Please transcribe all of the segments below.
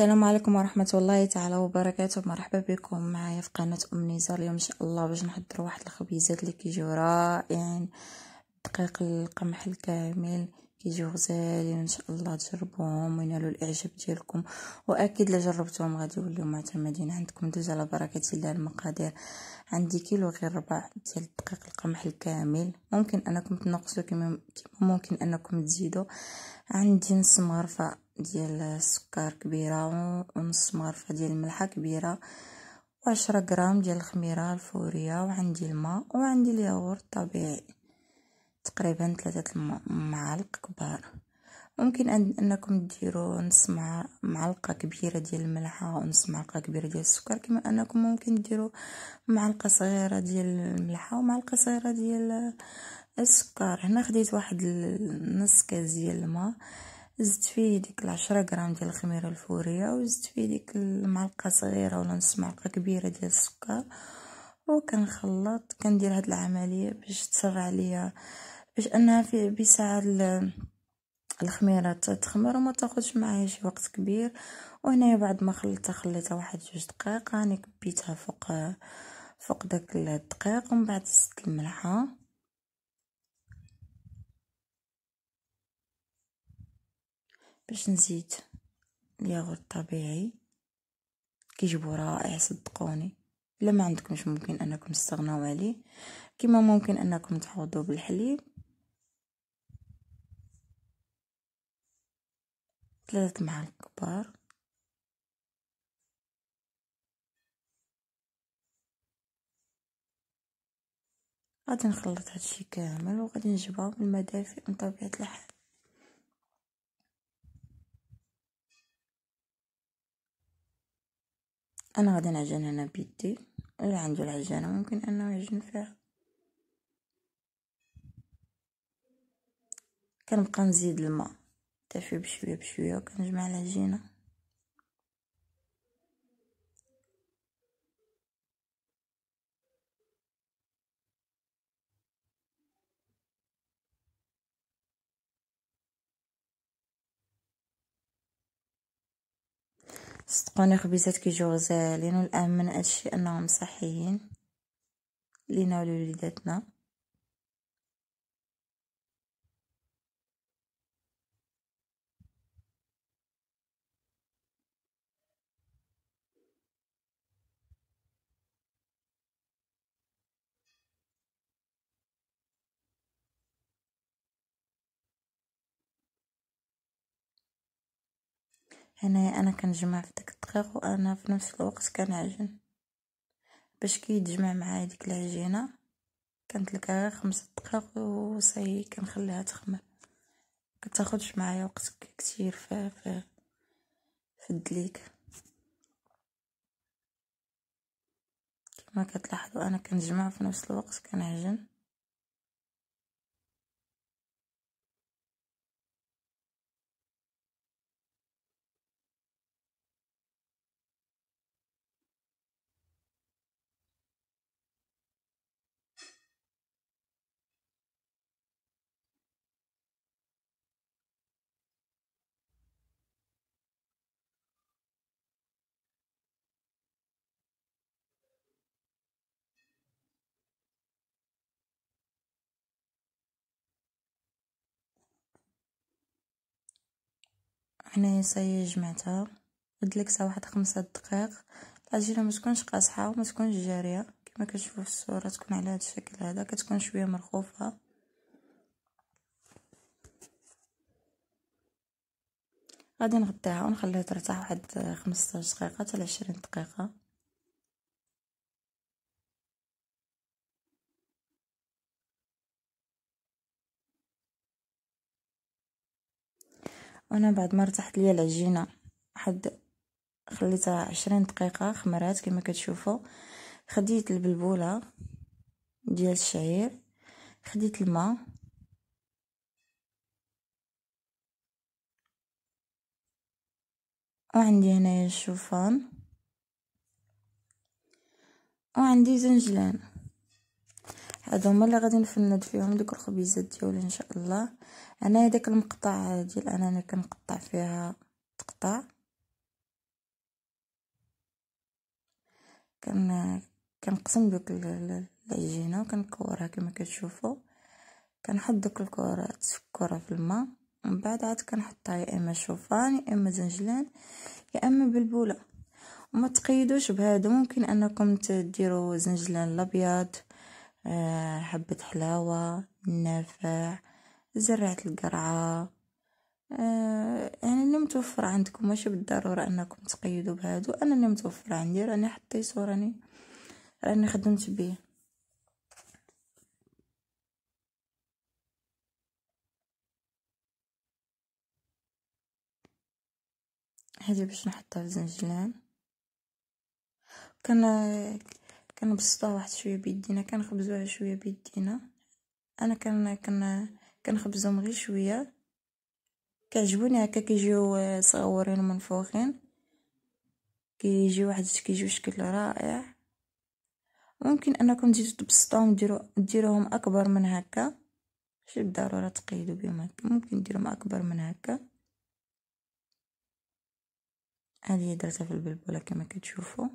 السلام عليكم ورحمة الله تعالى وبركاته مرحبا بكم معايا في قناة أم نزار اليوم إن شاء الله باش نحضر واحد الخبيزات اللي كيجيو رائعين دقيق القمح الكامل كيجيو غزالين ان شاء الله تجربوهم وينالوا الاعجاب ديالكم واكيد لا جربتوهم غادي يوليو معتمدين عندكم دوز على بركه الله المقادير عندي كيلو غير ربع ديال دقيق القمح الكامل ممكن انكم تنقصوا كما ممكن انكم تزيدوا عندي نص مغرفه ديال السكر كبيرة ونص معرفة ديال الملحة كبيرة وعشرة غرام ديال الخميرة الفورية وعندي الماء وعندي الياغورت طبيعي تقريبا ثلاثة معالق كبار ممكن انكم ديروا نص معلقه كبيره ديال الملحه ونص معلقه كبيره ديال السكر كما انكم ممكن ديروا معلقه صغيره ديال الملحه ومعلقه صغيره ديال السكر هنا خديت واحد نص كاس ديال الماء زدت فيه ديك العشرة غرام ديال الخميره الفوريه وزدت فيه ديك المعلقه صغيره ولا نص معلقه كبيره ديال السكر وكنخلط كندير هاد العمليه باش تسرع ليا باش انها في بساعه الخميره تخمر وما تاخذش معايا شي وقت كبير وهنايا بعد ما خلطتها خليتها واحد جوج دقائق راني كبيتها فوق فوق داك الدقيق ومن بعد زدت الملحه باش نزيد الياغورت طبيعي كيجيبو رائع صدقوني الا ما عندكمش ممكن انكم تستغناو عليه كما ممكن انكم تحوضوا بالحليب ثلاثة معالق كبار غادي نخلط هادشي كامل وغادي نجبعو بالمدافئ من طبيعة الحال انا غادي نعجن هنا بيدي اللي عنده العجانه ممكن انه يعجن فيها كنبقى نزيد الماء حتى بشويه بشويه وكنجمع العجينه صدقوني خبيزات كيجيو غزالين والأهم من هادشي أنهم صحيين لينا ولوليداتنا هنايا انا كنجمع في داك الدقيق وانا في نفس الوقت كنعجن باش كيتجمع معايا ديك العجينه لك غير خمسة دقائق وصاي كنخليها تخمر كتاخدش معايا وقت كتير في في, في الدليك كما كتلاحظوا انا كنجمع في نفس الوقت كنعجن هنايا صايي جمعتها الكسة واحد خمسة دقائق العجينة ما تكونش قاصحة وما تكونش جارية كما كتشوفوا في الصورة تكون على هذا الشكل هذا كتكون شوية مرخوفة غادي نغطيها ونخليها ترتاح واحد 15 دقيقة حتى 20 دقيقة وانا بعد ما ارتحت ليا العجينه حد خليتها عشرين دقيقه خمرات كما كتشوفوا خديت البلبوله ديال الشعير خديت الماء وعندي هنايا الشوفان وعندي زنجلان هادو هما اللي غادي نفند فيهم ديك الخبيزات ديالي ان شاء الله انايا داك المقطع ديال انني كنقطع فيها تقطع كن كنقسم دوك العجينه وكنكورها كما كتشوفوا كنحط دوك الكرات الكره في الماء ومن بعد عاد كنحطها يا اما شوفان يا اما زنجلان يا اما بلبوله وما تقيدوش بهادو ممكن انكم تديروا زنجلان الابيض آه، حبة حلاوة النافع زرعة القرعة يعني آه، اللي متوفر عندكم ماشي بالضرورة أنكم تقيدوا بهادو أنا اللي متوفر عندي راني حطيتو راني راني خدمت بيه هذه باش نحطها في زنجلان كان كنبسطوها واحد شويه بيدينا كنخبزوها شويه بيدينا انا كن كن كنخبزهم غير شويه كعجبوني هكا كيجيو آه، صغورين ومنفوخين كيجي واحد كيجيو شكل رائع ممكن انكم تجيو تبسطوهم ديروا ديروهم اكبر من هكا ماشي بالضروره تقيدو بهم هكا ممكن ديروهم اكبر من هكا هذه درتها في البلبوله كما كتشوفوا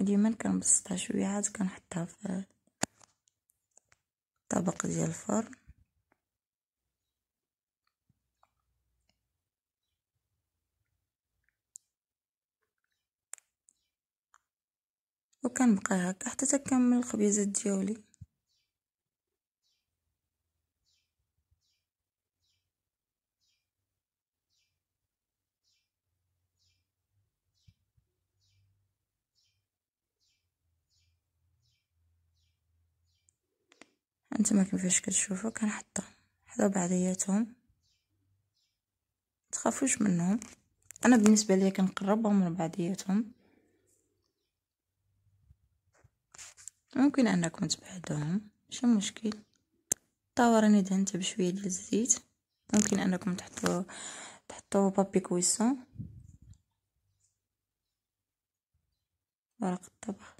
ديما كنبسطها شويه عاد كنحطها في طبق ديال الفرن وكنبقى هكا حتى تكمل الخبيزات ديالي انتما كيفاش كتشوفوا كنحطو حدا بعضياتهم تخافوش منهم انا بالنسبه ليا كنقربهم من بعضياتهم ممكن انكم تبعدوهم ماشي مشكل طورني دهنت دهنتها بشويه ديال الزيت ممكن انكم تحطوا تحطوا بابي كويسون ورق الطبخ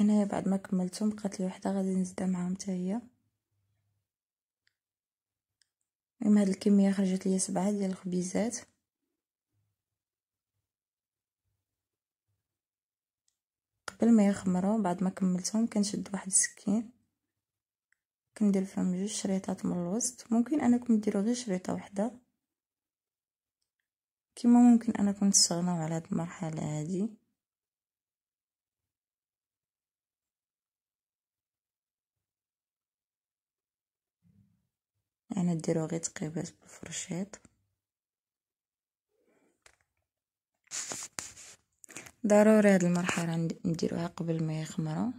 انايا بعد ما كملتهم بقات لي وحده غادي نزيدها معاهم حتى هي المهم هاد الكميه خرجت لي سبعة ديال الخبيزات قبل ما يخمروا بعد ما كملتهم كنشد واحد السكين كندير فيهم جوج شريطات من الوسط ممكن انكم ديروا غير شريطه وحده كما ممكن انكم تستغناو على هاد المرحله هادي انا ديرو غير تقيبات بالفرشيط ضروري هاد المرحله نديروها قبل ما يخمروا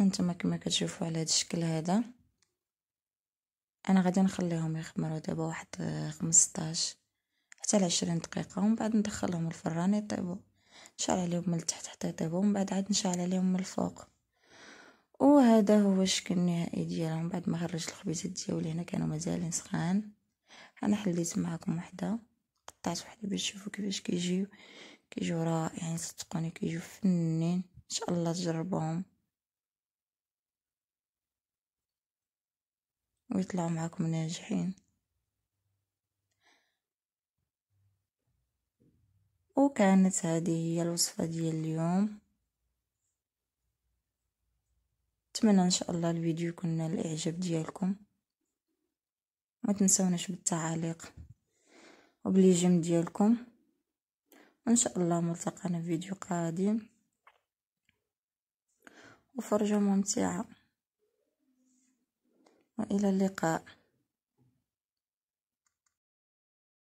انتما كما كتشوفوا على هذا الشكل هذا انا غادي نخليهم يخمروا دابا واحد 15 حتى لعشرين دقيقه ومن بعد ندخلهم الفران يطيبوا نشعل عليهم من التحت حتى يطيبوا ومن بعد عاد نشعل عليهم من الفوق وهذا هو الشكل النهائي ديالهم بعد ما خرجت الخبيزات ديالي هنا كانوا مازالين سخان انا حليت معكم وحده قطعت وحده باش تشوفوا كيفاش كيجيو كيجيو رائعين صدقوني كيجيو فنين ان شاء الله تجربوهم ويطلعوا معكم ناجحين وكانت هذه هي الوصفة ديال اليوم نتمنى ان شاء الله الفيديو يكون نال الاعجاب ديالكم ما تنسوناش بالتعاليق وبلي جيم ديالكم وان شاء الله ملتقانا في فيديو قادم وفرجة ممتعة وإلى اللقاء